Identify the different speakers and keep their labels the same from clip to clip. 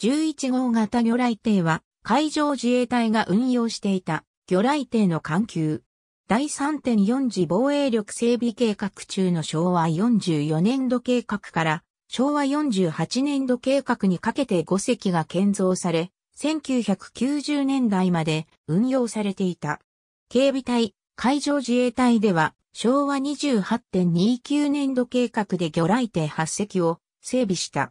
Speaker 1: 11号型魚雷艇は海上自衛隊が運用していた魚雷艇の艦級。第3.4次防衛力整備計画中の昭和44年度計画から昭和48年度計画にかけて5隻が建造され、1990年代まで運用されていた。警備隊、海上自衛隊では昭和28.29年度計画で魚雷艇8隻を整備した。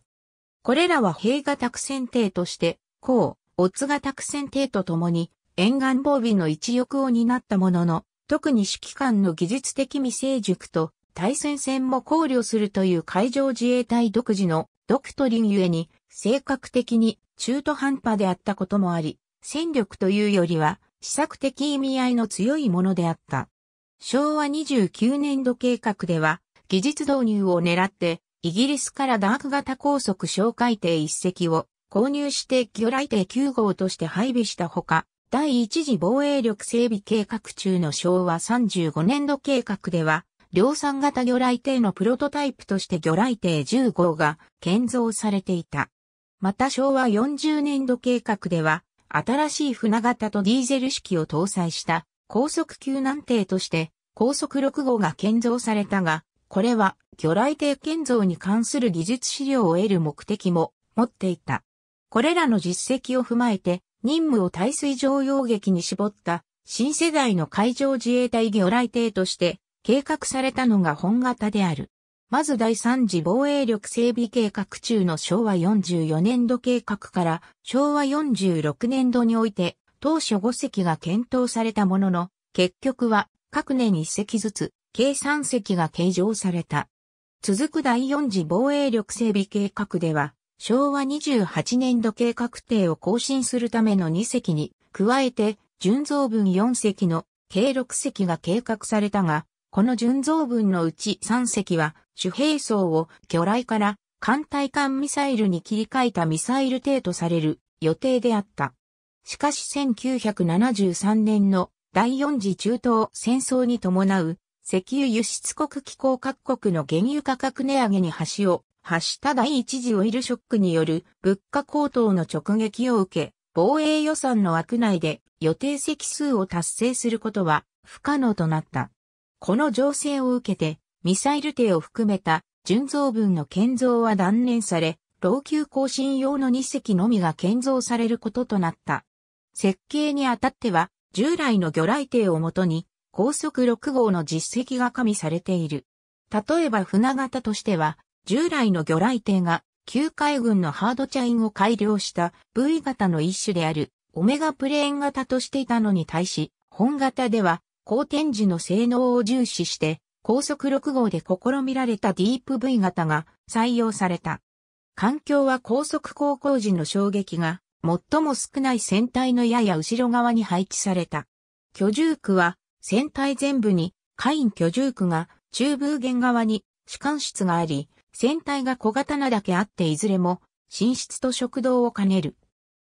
Speaker 1: これらは兵が託船艇として、高、オッツが託船艇とともに、沿岸防備の一翼を担ったものの、特に指揮官の技術的未成熟と、対戦線も考慮するという海上自衛隊独自のドクトリンゆえに、性格的に中途半端であったこともあり、戦力というよりは、施策的意味合いの強いものであった。昭和29年度計画では、技術導入を狙って、イギリスからダーク型高速小海艇1隻を購入して魚雷艇9号として配備したほか、第一次防衛力整備計画中の昭和35年度計画では、量産型魚雷艇のプロトタイプとして魚雷艇10号が建造されていた。また昭和40年度計画では、新しい船型とディーゼル式を搭載した高速救難艇として高速6号が建造されたが、これは魚雷艇建造に関する技術資料を得る目的も持っていた。これらの実績を踏まえて任務を耐水上用撃に絞った新世代の海上自衛隊魚雷艇として計画されたのが本型である。まず第3次防衛力整備計画中の昭和44年度計画から昭和46年度において当初5隻が検討されたものの結局は各年1隻ずつ計3隻が計上された。続く第4次防衛力整備計画では、昭和28年度計画定を更新するための2隻に、加えて、純増分4隻の計6隻が計画されたが、この純増分のうち3隻は、主兵装を魚雷から艦隊艦ミサイルに切り替えたミサイル艇とされる予定であった。しかし1973年の第4次中東戦争に伴う石油輸出国機構各国の原油価格値上げに橋を、発した第一次オイルショックによる物価高騰の直撃を受け、防衛予算の枠内で予定席数を達成することは不可能となった。この情勢を受けて、ミサイル艇を含めた純増分の建造は断念され、老朽更新用の2隻のみが建造されることとなった。設計にあたっては、従来の魚雷艇をもとに、高速6号の実績が加味されている。例えば船型としては、従来の魚雷艇が旧海軍のハードチャインを改良した V 型の一種であるオメガプレーン型としていたのに対し、本型では高天時の性能を重視して高速6号で試みられたディープ V 型が採用された。環境は高速航行時の衝撃が最も少ない船体のやや後ろ側に配置された。居住区は船体全部に、カイン居住区が中部原側に主管室があり、船体が小型なだけあっていずれも寝室と食堂を兼ねる。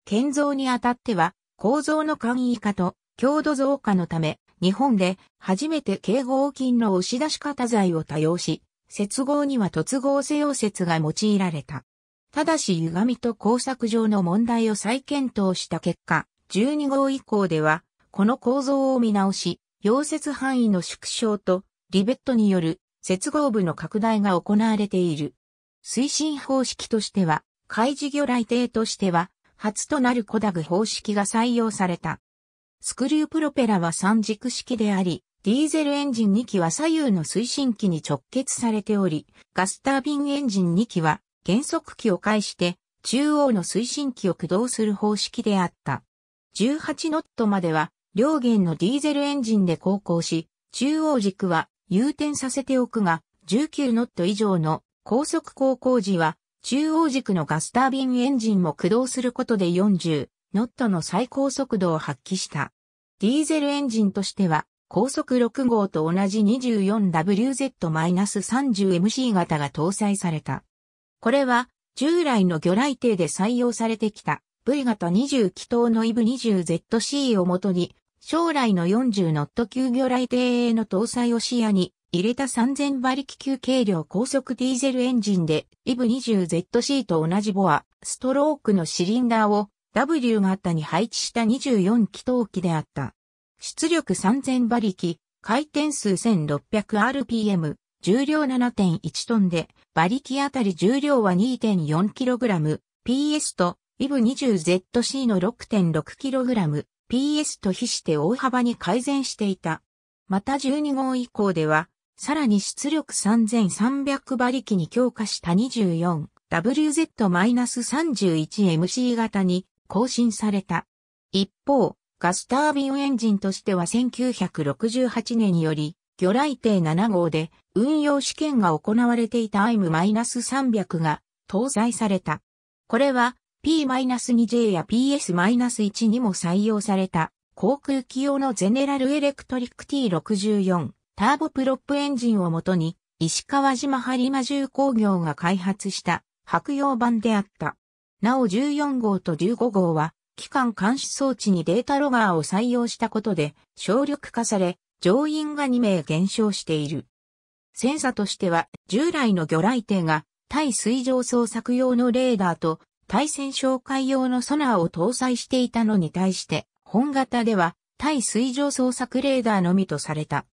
Speaker 1: 建造にあたっては構造の簡易化と強度増加のため、日本で初めて警合金の押し出し方材を多用し、接合には突合性溶接が用いられた。ただし歪みと工作上の問題を再検討した結果、12号以降では、この構造を見直し、溶接範囲の縮小とリベットによる接合部の拡大が行われている。推進方式としては、海事魚雷艇としては、初となるコダグ方式が採用された。スクリュープロペラは三軸式であり、ディーゼルエンジン2機は左右の推進機に直結されており、ガスタービンエンジン2機は減速機を介して中央の推進機を駆動する方式であった。18ノットまでは両弦のディーゼルエンジンで航行し、中央軸は誘転させておくが、19ノット以上の高速航行時は、中央軸のガスタービンエンジンも駆動することで40ノットの最高速度を発揮した。ディーゼルエンジンとしては、高速6号と同じ 24WZ-30MC 型が搭載された。これは、従来の魚雷艇で採用されてきた V 型20気筒の EV20ZC をもとに将来の40ノット級魚雷艇への搭載を視野に入れた3000馬力級軽量高速ディーゼルエンジンで i v 2 0 z c と同じボア、ストロークのシリンダーを W 型に配置した24気筒機であった。出力3000馬力、回転数 1600rpm、重量7.1トンで、馬力あたり重量は 2.4kg、PS と i v 2 0 z c の 6.6kg、PS と比して大幅に改善していた。また12号以降では、さらに出力3300馬力に強化した 24WZ-31MC 型に更新された。一方、ガスタービンエンジンとしては1968年より、魚雷艇7号で運用試験が行われていた IM-300 が搭載された。これは P-2J や PS-1 にも採用された航空機用のゼネラルエレクトリック T64 ターボプロップエンジンをもとに石川島播磨重工業が開発した白用版であった。なお14号と15号は機関監視装置にデータロガーを採用したことで省力化され乗員が2名減少している。センサとしては従来の魚雷艇が対水上捜索用のレーダーと対戦哨戒用のソナーを搭載していたのに対して、本型では対水上捜索レーダーのみとされた。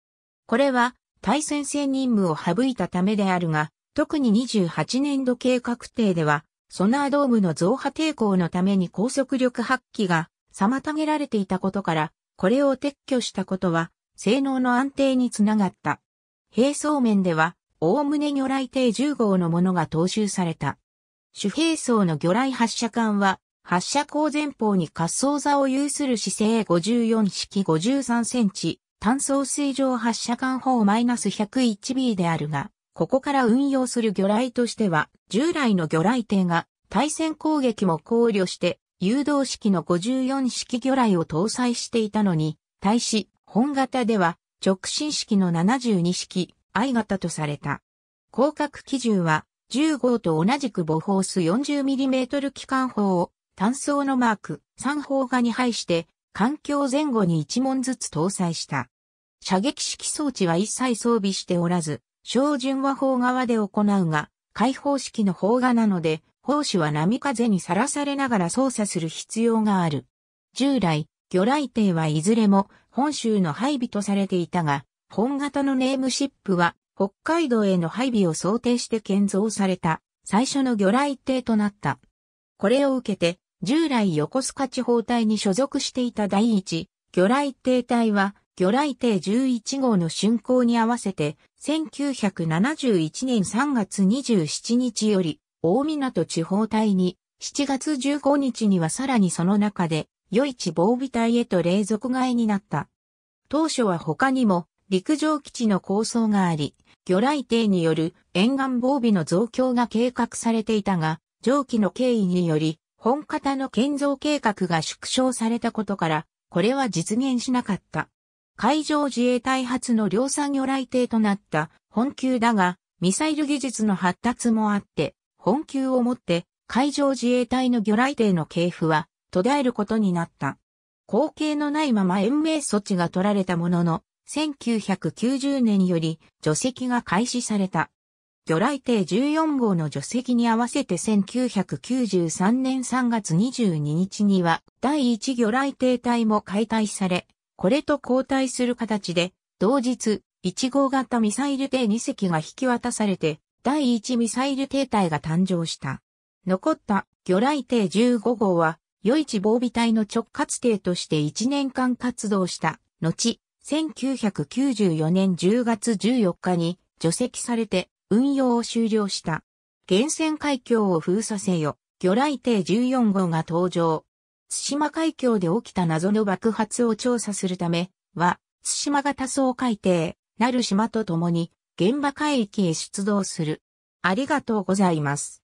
Speaker 1: これは対戦線任務を省いたためであるが、特に28年度計画定では、ソナードームの増波抵抗のために高速力発揮が妨げられていたことから、これを撤去したことは、性能の安定につながった。並走面では、おおむね魚雷艇10号のものが踏襲された。主兵装の魚雷発射管は、発射口前方に滑走座を有する姿勢54式53センチ、単装水上発射管砲 -101B であるが、ここから運用する魚雷としては、従来の魚雷艇が対戦攻撃も考慮して、誘導式の54式魚雷を搭載していたのに、対し、本型では直進式の72式 I 型とされた。広角基準は10号と同じく母砲数 40mm 機関砲を単装のマーク3砲が2配して環境前後に1門ずつ搭載した。射撃式装置は一切装備しておらず、照準は砲側で行うが、開放式の砲画なので、砲手は波風にさらされながら操作する必要がある。従来、魚雷艇はいずれも本州の配備とされていたが、本型のネームシップは北海道への配備を想定して建造された最初の魚雷艇となった。これを受けて、従来横須賀地方隊に所属していた第一魚雷艇隊は、魚雷艇11号の竣工に合わせて、1971年3月27日より、大港地方隊に、7月15日にはさらにその中で、余市防備隊へと冷蔵替えになった。当初は他にも、陸上基地の構想があり、魚雷艇による沿岸防備の増強が計画されていたが、上記の経緯により、本型の建造計画が縮小されたことから、これは実現しなかった。海上自衛隊発の量産魚雷艇となった本級だが、ミサイル技術の発達もあって、本級をもって海上自衛隊の魚雷艇の系譜は途絶えることになった。後継のないまま延命措置が取られたものの、1990年より除籍が開始された。魚雷艇14号の除籍に合わせて1993年3月22日には第1魚雷艇隊も解体され、これと交代する形で、同日、1号型ミサイル艇2隻が引き渡されて、第1ミサイル艇隊が誕生した。残った魚雷艇15号は、余市防備隊の直轄艇として1年間活動した、後、1994年10月14日に除籍されて運用を終了した。源泉海峡を封鎖せよ、魚雷艇14号が登場。津島海峡で起きた謎の爆発を調査するためは、島が型総海艇、なる島と共に現場海域へ出動する。ありがとうございます。